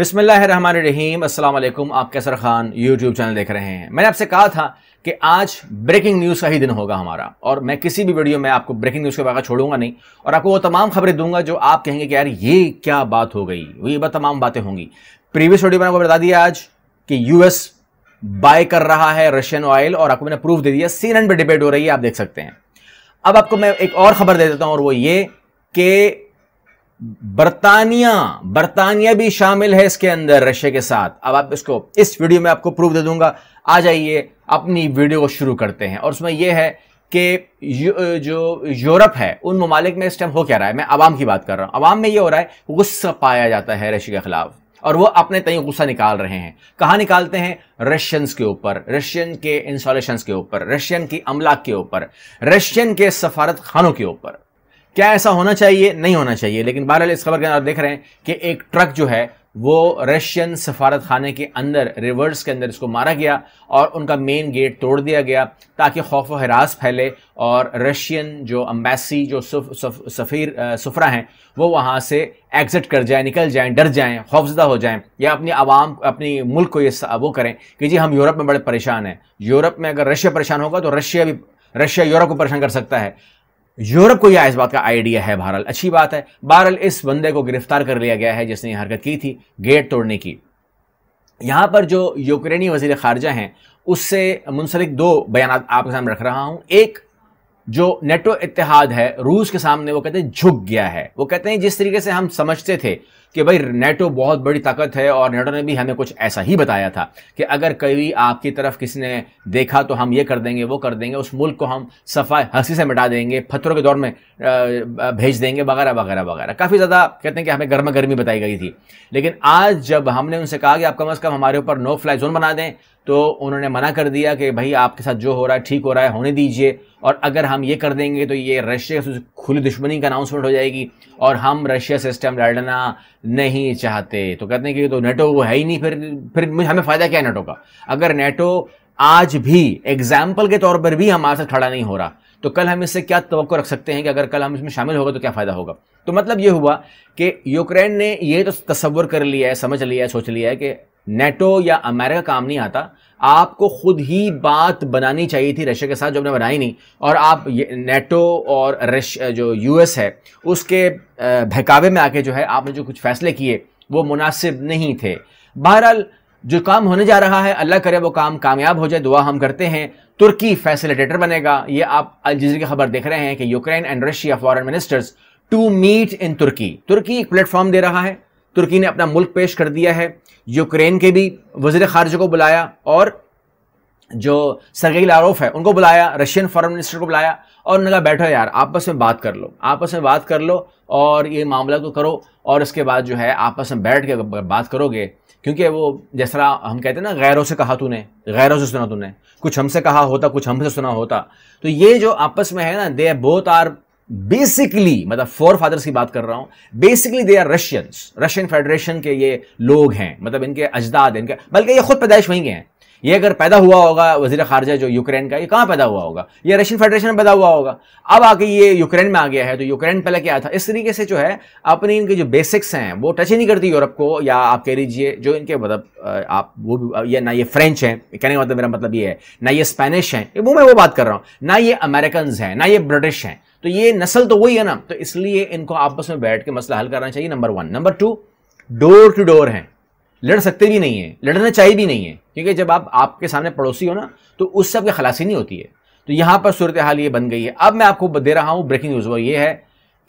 रहीम अल्लाम आप कैसर Khan YouTube channel देख रहे हैं मैंने आपसे कहा था कि आज ब्रेकिंग न्यूज़ का ही दिन होगा हमारा और मैं किसी भी वीडियो में आपको ब्रेकिंग न्यूज़ के बगैर छोड़ूंगा नहीं और आपको वो तमाम खबरें दूंगा जो आप कहेंगे कि यार ये क्या बात हो गई ये बात तमाम बातें होंगी प्रीवियस वीडियो में आपको बता दिया आज कि यूएस बाय कर रहा है रशियन ऑयल और आपको मैंने प्रूफ दे दिया सीन पर डिबेट हो रही है आप देख सकते हैं अब आपको मैं एक और खबर दे देता हूँ और वो ये कि बर्तानिया बर्तानिया भी शामिल है इसके अंदर रशिया के साथ अब आप इसको इस वीडियो में आपको प्रूफ दे दूंगा आ जाइए अपनी वीडियो को शुरू करते हैं और उसमें यह है कि जो यूरोप है उन ममालिक में इस टाइम हो क्या रहा है मैं आवाम की बात कर रहा हूं आवाम में यह हो रहा है गुस्सा पाया जाता है रशिया के खिलाफ और वो अपने तय गुस्सा निकाल रहे हैं कहाँ निकालते हैं रशियंस के ऊपर रशियन के इंस्टॉलेशंस के ऊपर रशियन की अमलाक के ऊपर रशियन के सफारत खानों के ऊपर क्या ऐसा होना चाहिए नहीं होना चाहिए लेकिन बहरहाल इस खबर के अंदर देख रहे हैं कि एक ट्रक जो है वो रशियन सफारत खाने के अंदर रिवर्स के अंदर इसको मारा गया और उनका मेन गेट तोड़ दिया गया ताकि खौफ व हरास फैले और रशियन जो अम्बेसी जो सुफ, सुफ, सफ़ीर सफरा हैं वो वहाँ से एग्ज़िट कर जाएं निकल जाएं डर जाएं खौफजदा हो जाएं या अपनी आवाम अपनी मुल्क को ये वो करें कि जी हम यूरोप में बड़े परेशान हैं यूरोप में अगर रशिया परेशान होगा तो रशिया भी रशिया यूरोप को परेशान कर सकता है यूरोप को यह इस बात का आइडिया है बहरहाल अच्छी बात है बहरहाल इस बंदे को गिरफ्तार कर लिया गया है जिसने हरकत की थी गेट तोड़ने की यहां पर जो यूक्रेनी वजीर खारजा हैं उससे मुंसलिक दो बयान आपके सामने रख रहा हूं एक जो नेटो इतिहाद है रूस के सामने वो कहते हैं झुक गया है वो कहते हैं जिस तरीके से हम समझते थे कि भाई नेटो बहुत बड़ी ताकत है और नेटो ने भी हमें कुछ ऐसा ही बताया था कि अगर कभी आपकी तरफ किसी ने देखा तो हम ये कर देंगे वो कर देंगे उस मुल्क को हम सफाई हंसी से मिटा देंगे पत्थरों के दौर में भेज देंगे वगैरह वगैरह वगैरह काफ़ी ज़्यादा कहते हैं कि हमें गर्मा गर्मी बताई गई थी लेकिन आज जब हमने उनसे कहा कि आप कम अज़ कम हमारे ऊपर नो फ्लाई जोन बना दें तो उन्होंने मना कर दिया कि भाई आपके साथ जो हो रहा है ठीक हो रहा है होने दीजिए और अगर हम ये कर देंगे तो ये रशिया से खुली दुश्मनी का अनाउंसमेंट हो जाएगी और हम रशिया सिस्टम लड़ना नहीं चाहते तो कहते हैं कि तो नेटो वो है ही नहीं फिर फिर हमें फ़ायदा क्या है नेटो का अगर नेटो आज भी एग्जाम्पल के तौर पर भी हमारे साथ खड़ा नहीं हो रहा तो कल हम इससे क्या तो रख सकते हैं कि अगर कल हम इसमें शामिल होगा तो क्या फ़ायदा होगा तो मतलब ये हुआ कि यूक्रेन ने ये तो तस्वर कर लिया है समझ लिया है सोच लिया है कि नेटो या अमेरिका काम नहीं आता आपको खुद ही बात बनानी चाहिए थी रशिया के साथ जो हमने बनाई नहीं और आप नेटो और रश जो यूएस है उसके बहकावे में आके जो है आपने जो कुछ फैसले किए वो मुनासिब नहीं थे बहरहाल जो काम होने जा रहा है अल्लाह करे वो काम कामयाब हो जाए दुआ हम करते हैं तुर्की फैसिलिटेटर बनेगा ये आप अलजीरा की खबर देख रहे हैं कि Ukraine and Russia foreign ministers to meet in Turkey Turkey एक प्लेटफॉर्म दे रहा है तुर्की ने अपना मुल्क पेश कर दिया है यूक्रेन के भी वजर खारजा को बुलाया और जो सरगई लारोफ है उनको बुलाया रशियन फॉरन मिनिस्टर को बुलाया और उन्होंने कहा बैठो यार आपस में बात कर लो आपस में बात कर लो और ये मामला को तो करो और इसके बाद जो है आपस में बैठ के बात करोगे क्योंकि वो जैसा हम कहते हैं ना गैरों से कहा तूने गैरों से सुना तूने कुछ हमसे कहा होता कुछ हमसे सुना होता तो ये जो आपस में है ना दे बोथ आर बेसिकली मतलब फोर फादर्स की बात कर रहा हूं basically they are Russians Russian federation के ये लोग हैं मतलब इनके अजदाद इनके बल्कि ये खुद पैदाइश वहीं के हैं ये अगर पैदा हुआ होगा वजीर खारजा जो यूक्रेन का ये कहाँ पैदा हुआ होगा ये रशियन फेडरेशन में पैदा हुआ होगा अब आके ये यूक्रेन में आ गया है तो यूक्रेन पहले क्या था इस तरीके से जो है अपनी इनके जो बेसिक्स हैं वो टच ही नहीं करती यूरोप को या आप कह लीजिए जो इनके मतलब आप वो या ना ये फ्रेंच हैं कहने का मतलब मेरा मतलब ये है ना ये स्पेनिश हैं वो मैं वो बात कर रहा हूँ ना ये अमेरिकन हैं ना ये ब्रिटिश हैं तो ये नस्ल तो वही है ना तो इसलिए इनको आपस में बैठ के मसला हल करना चाहिए number one number two door to door हैं लड़ सकते भी नहीं है लड़ना चाहिए भी नहीं है क्योंकि जब आप आपके सामने पड़ोसी हो ना तो उस सब की खलासी नहीं होती है तो यहां पर सूरत हाल ये बन गई है अब मैं आपको दे रहा हूं ब्रेकिंग न्यूज़ वो ये है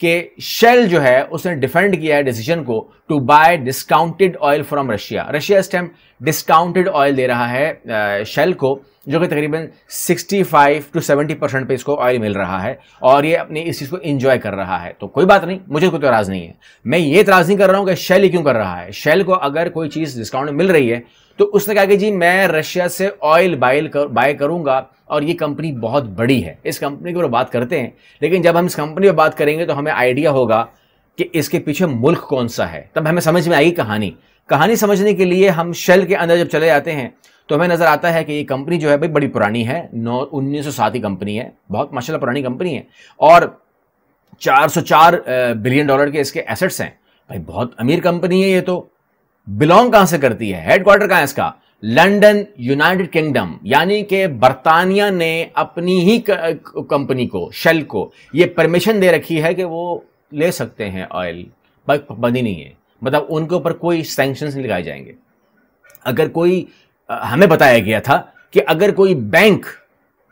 कि शेल जो है उसने डिफेंड किया है डिसीजन को to buy discounted oil from Russia Russia इस टाइम डिस्काउंटेड ऑयल दे रहा है शेल को जो कि तकरीबन 65 टू 70 परसेंट पर इसको ऑयल मिल रहा है और ये अपनी इस चीज़ को इन्जॉय कर रहा है तो कोई बात नहीं मुझे कोई तराज नहीं है मैं ये तराज नहीं कर रहा हूँ कि शेल ही क्यों कर रहा है शेल को अगर कोई चीज़ डिस्काउंट मिल रही है तो उसने कहा कि जी मैं रशिया से ऑयल बाइल कर बाय करूँगा और ये कंपनी बहुत बड़ी है इस कंपनी के ऊपर बात करते हैं लेकिन जब हम इस कंपनी पर बात करेंगे तो हमें आइडिया होगा कि इसके पीछे मुल्क कौन सा है तब हमें समझ में आएगी कहानी कहानी समझने के लिए हम शेल के अंदर जब चले जाते हैं तो हमें नज़र आता है कि ये कंपनी जो है भाई बड़ी पुरानी है नौ उन्नीस सौ की कंपनी है बहुत माशाल्लाह पुरानी कंपनी है और 404 बिलियन डॉलर के इसके एसेट्स हैं भाई बहुत अमीर कंपनी है ये तो बिलोंग कहां से करती है हेडक्वार्टर कहां है इसका लंडन यूनाइटेड किंगडम यानी कि बर्तानिया ने अपनी ही कंपनी को शेल को ये परमिशन दे रखी है कि वो ले सकते हैं ऑयल बनी नहीं है मतलब उनके ऊपर कोई सैंक्शन नहीं लगाए जाएंगे अगर कोई हमें बताया गया था कि अगर कोई बैंक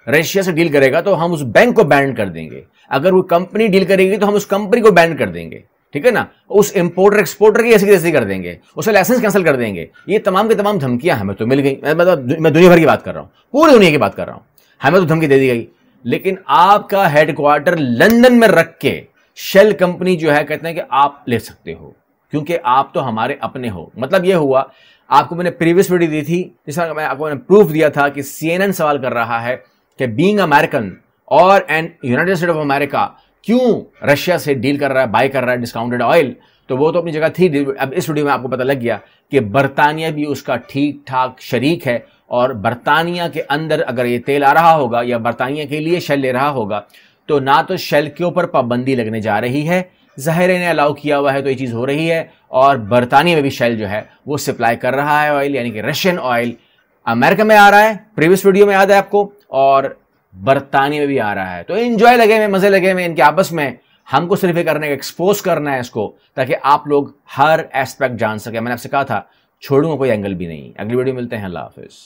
रशिया से डील करेगा तो हम उस बैंक को बैन कर देंगे अगर वो कंपनी डील करेगी तो हम उस कंपनी को बैन कर देंगे ठीक है ना उस इंपोर्टर एक्सपोर्टर की ऐसी ऐसी कर देंगे उसे लाइसेंस कैंसिल कर देंगे ये तमाम की तमाम धमकियां हमें तो मिल गई मतलब मैं दुनिया भर की बात कर रहा हूँ पूरी दुनिया की बात कर रहा हूं हमें तो धमकी दे दी गई लेकिन आपका हेडक्वार्टर लंदन में रख के शेल कंपनी जो है कहते हैं कि आप ले सकते हो क्योंकि आप तो हमारे अपने हो मतलब ये हुआ आपको मैंने प्रीवियस वीडियो दी थी जिसका मैं आपको मैंने प्रूफ दिया था कि सीएनएन सवाल कर रहा है कि बीइंग अमेरिकन और and united state of America क्यों रशिया से डील कर रहा है बाय कर रहा है डिस्काउंटेड ऑयल तो वो तो अपनी जगह थी अब इस वीडियो में आपको पता लग गया कि बरतानिया भी उसका ठीक ठाक शरीक है और बरतानिया के अंदर अगर ये तेल आ रहा होगा या बरतानिया के लिए शेल ले रहा होगा तो ना तो शेल के ऊपर पाबंदी लगने जा रही है ज़ाहिर ने अलाउ किया हुआ है तो ये चीज़ हो रही है और बरतानिया में भी शेल जो है वो सप्लाई कर रहा है ऑयल यानी कि रशियन ऑयल अमेरिका में आ रहा है प्रीवियस वीडियो में याद है आपको और बरतानिया में भी आ रहा है तो इन्जॉय लगे हुए मज़े लगे हुए इनके आपस में हमको सिर्फ ये करने का एक्सपोज करना है इसको ताकि आप लोग हर एस्पेक्ट जान सके मैंने आपसे कहा था छोड़ूंगा कोई एंगल भी नहीं अगली वीडियो मिलते हैं अल्लाह हाफिज़